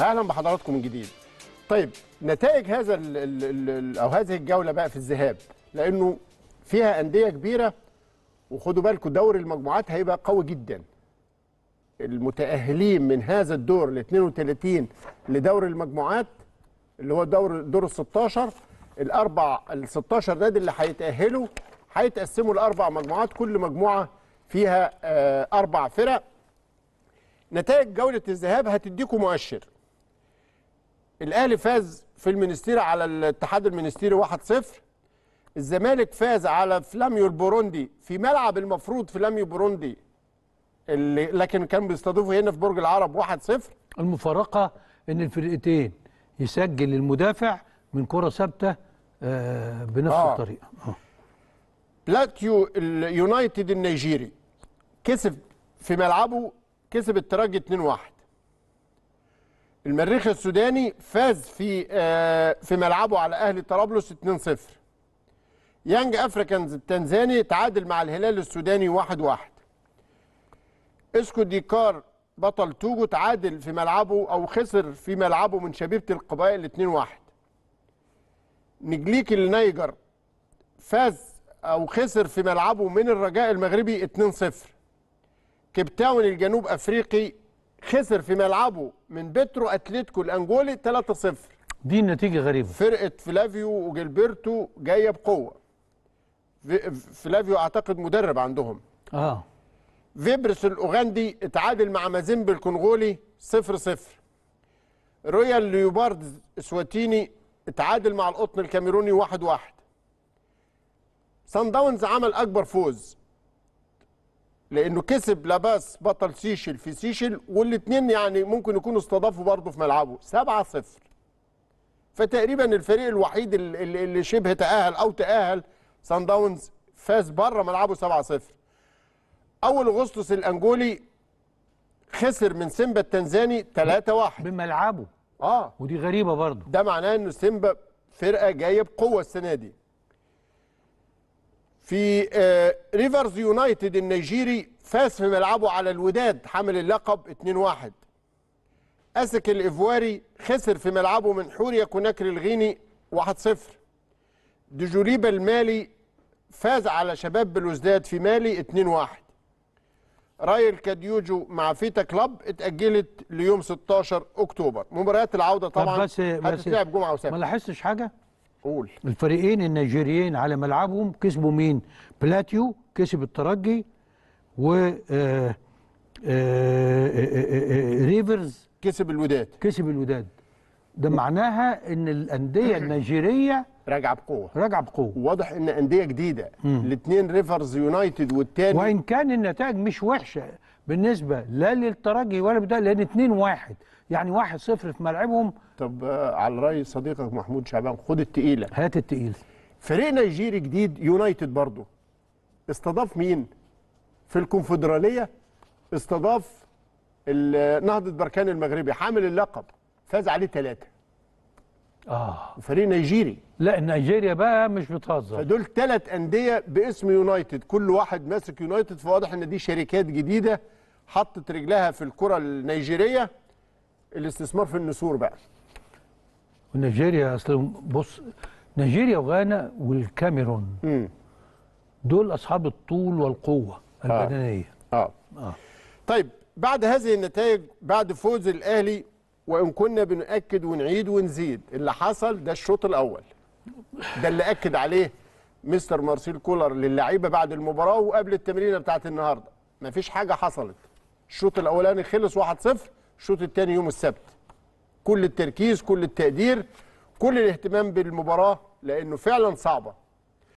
اهلا بحضراتكم من جديد طيب نتائج هذا الـ الـ الـ او هذه الجوله بقى في الذهاب لانه فيها انديه كبيره وخدوا بالكم دور المجموعات هيبقى قوي جدا المتاهلين من هذا الدور ال 32 لدور المجموعات اللي هو دور دور ال 16 الاربع ال 16 نادي اللي هيتاهلوا هيتقسموا لاربع مجموعات كل مجموعه فيها آه، اربع فرق نتائج جوله الذهاب هتديكم مؤشر الاهلي فاز في المنستيري على الاتحاد المنستيري 1-0 الزمالك فاز على فلاميو البوروندي في ملعب المفروض فلاميو بوروندي اللي لكن كان بيستضيفه هنا في برج العرب 1-0 المفارقه ان الفرقتين يسجل المدافع من كره ثابته آه، بنفس آه. الطريقه آه. بلاتيو اليونايتد النيجيري كسب في ملعبه كسب الترجي 2-1 المريخ السوداني فاز في آه، في ملعبه على اهلي طرابلس 2-0 يانج افريكانز التنزاني تعادل مع الهلال السوداني 1-1 اسكو ديكار بطل توجو تعادل في ملعبه او خسر في ملعبه من شبيبه القبائل 2-1 نجليك النيجر فاز او خسر في ملعبه من الرجاء المغربي 2-0 كيب تاون الجنوب افريقي خسر في ملعبه من بترو اتلتيكو الانجولي 3-0 دي نتيجه غريبه فرقه فلافيو وجيلبرتو جايه بقوه فلافيو اعتقد مدرب عندهم اه فيبرس الاوغندي اتعادل مع مازيمبي الكونغولي 0-0 رويال ليوبارد سواتيني اتعادل مع القطن الكاميروني 1-1 سان داونز عمل اكبر فوز لانه كسب لاباس بطل سيشل في سيشل والاثنين يعني ممكن يكونوا استضافوا برضه في ملعبه 7 0 فتقريبا الفريق الوحيد اللي, اللي شبه تاهل او تاهل سان داونز فاز بره ملعبه 7 0 اول اغسطس الانجولي خسر من سيمبا التنزاني 3 1 بملعبه اه ودي غريبه برضه ده معناه ان سيمبا فرقه جايه بقوه السنه دي في ريفرز آه، يونايتد النيجيري فاز في ملعبه على الوداد حامل اللقب 2-1 أسك الإفواري خسر في ملعبه من حوريا كوناكري الغيني 1-0 دجوليبا المالي فاز على شباب بلوزداد في مالي 2-1 راي كاديوجو مع فيتا كلاب اتأجلت ليوم 16 أكتوبر مباريات العودة طبعا بس هتتلعب جمعة وسبت ما لاحظتش حاجة؟ قول الفريقين النيجيريين على ملعبهم كسبوا مين بلاتيو كسب الترجي و آه، آه، آه، ريفرز كسب الوداد كسب الوداد ده معناها ان الانديه النيجيريه راجعه بقوه راجعه بقوه واضح ان انديه جديده الاثنين ريفرز يونايتد والثاني وان كان النتائج مش وحشه بالنسبه لا للترجي ولا بدا لان 2 واحد يعني واحد صفر في ملعبهم طب آه، على راي صديقك محمود شعبان خد التقيله هات التقيله فريق نيجيري جديد يونايتد برضه استضاف مين في الكونفدراليه استضاف نهضه بركان المغربي حامل اللقب فاز عليه ثلاثه اه فريق نيجيري لا نيجيريا بقى مش بتهزر فدول ثلاث انديه باسم يونايتد كل واحد ماسك يونايتد فواضح ان دي شركات جديده حطت رجلها في الكره النيجيريه الاستثمار في النسور بقى ونيجيريا اصل بص نيجيريا وغانا والكاميرون مم. دول اصحاب الطول والقوه البدنيه آه. آه. اه طيب بعد هذه النتائج بعد فوز الاهلي وان كنا بنأكد ونعيد ونزيد اللي حصل ده الشوط الاول ده اللي اكد عليه مستر مارسيل كولر للعيبه بعد المباراه وقبل التمرينه بتاعت النهارده مفيش حاجه حصلت الشوط الاولاني خلص 1-0 الشوط الثاني يوم السبت كل التركيز كل التقدير كل الاهتمام بالمباراه لانه فعلا صعبه